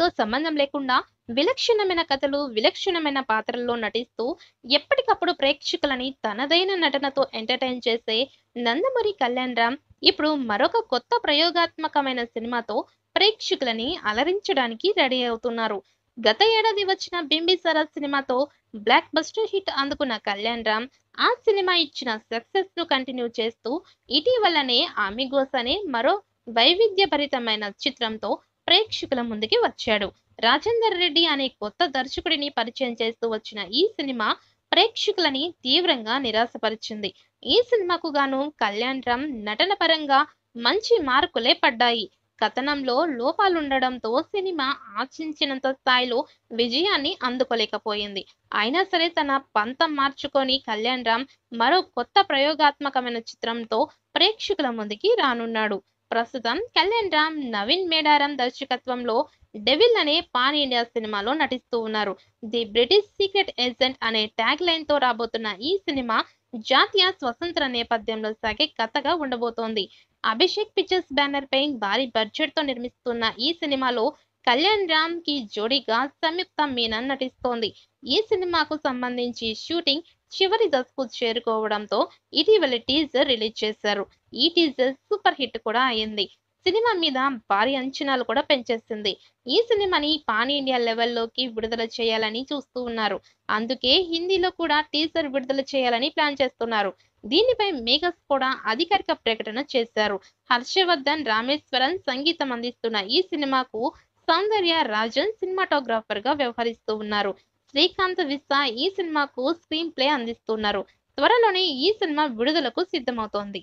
తో సంబంధం లేకుండా విలక్షణమైన కథలు విలక్షణమైన పాత్రల్లో నటిస్తూ ఎప్పటికప్పుడు ప్రేక్షకులని తనదైన నటనతో ఎంటర్టైన్ చేసే నందమూరి కళ్యాణ్ రామ్ ఇప్పుడు మరొక కొత్త ప్రయోగాత్మకమైన సినిమాతో ప్రేక్షకులని అలరించడానికి రెడీ అవుతున్నారు గత ఏడాది వచ్చిన బింబిసారా సినిమాతో బ్లాక్ బస్టర్ హిట్ అందుకున్న కళ్యాణ్ రామ్ ఆ సినిమా ఇచ్చిన సక్సెస్ ను కంటిన్యూ చేస్తూ ఇటీవలనే ఆమిగోస్ అనే మరో వైవిధ్యభరితమైన చిత్రంతో ప్రేక్షకుల ముందుకి వచ్చాడు రాజేందర్ రెడ్డి అనే కొత్త దర్శకుడిని పరిచయం చేస్తూ వచ్చిన ఈ సినిమా ప్రేక్షకులని తీవ్రంగా నిరాశపరిచింది ఈ సినిమాకు గాను కళ్యాణ్ రామ్ నటన పరంగా మంచి మార్కులే పడ్డాయి కథనంలో లోపాలుండడంతో సినిమా ఆశించినంత స్థాయిలో విజయాన్ని అందుకోలేకపోయింది అయినా సరే తన పంతం మార్చుకొని కళ్యాణ్ రామ్ మరో కొత్త ప్రయోగాత్మకమైన చిత్రంతో ప్రేక్షకుల ముందుకి రానున్నాడు ప్రస్తుతం కళ్యాణ్ రామ్ నవీన్ మేడారం దర్శకత్వంలో డెవిల్ అనే పాన్ ఇండియా సినిమాలో నటిస్తూ ఉన్నారు ది బ్రిటిష్ సీక్రెట్ ఏజెంట్ అనే ట్యాగ్ లైన్ తో రాబోతున్న ఈ సినిమా జాతీయ స్వతంత్ర నేపథ్యంలో సాగే కథగా ఉండబోతోంది అభిషేక్ పిక్చర్స్ బ్యానర్ పై భారీ బడ్జెట్ తో నిర్మిస్తున్న ఈ సినిమాలో కళ్యాణ్ రామ్ కి జోడీగా సంయుక్త మీనన్ నటిస్తోంది ఈ సినిమాకు సంబంధించి షూటింగ్ చివరి దశకు చేరుకోవడంతో ఇటీవల టీజర్ రిలీజ్ చేశారు ఈ టీజర్ సూపర్ హిట్ కూడా అయింది సినిమా మీద భారీ అంచనాలు కూడా పెంచేసింది ఈ సినిమాని పాన్ ఇండియా లెవెల్లోకి విడుదల చేయాలని చూస్తూ ఉన్నారు అందుకే హిందీలో కూడా టీజర్ విడుదల చేయాలని ప్లాన్ చేస్తున్నారు దీనిపై మేఘస్ కూడా అధికారిక ప్రకటన చేశారు హర్షవర్ధన్ రామేశ్వరన్ సంగీతం అందిస్తున్న ఈ సినిమాకు సౌందర్య రాజన్ గా వ్యవహరిస్తూ ఉన్నారు శ్రీకాంత్ విస్సా ఈ సినిమాకు స్క్రీన్ ప్లే అందిస్తున్నారు త్వరలోనే ఈ సినిమా విడుదలకు సిద్ధమవుతోంది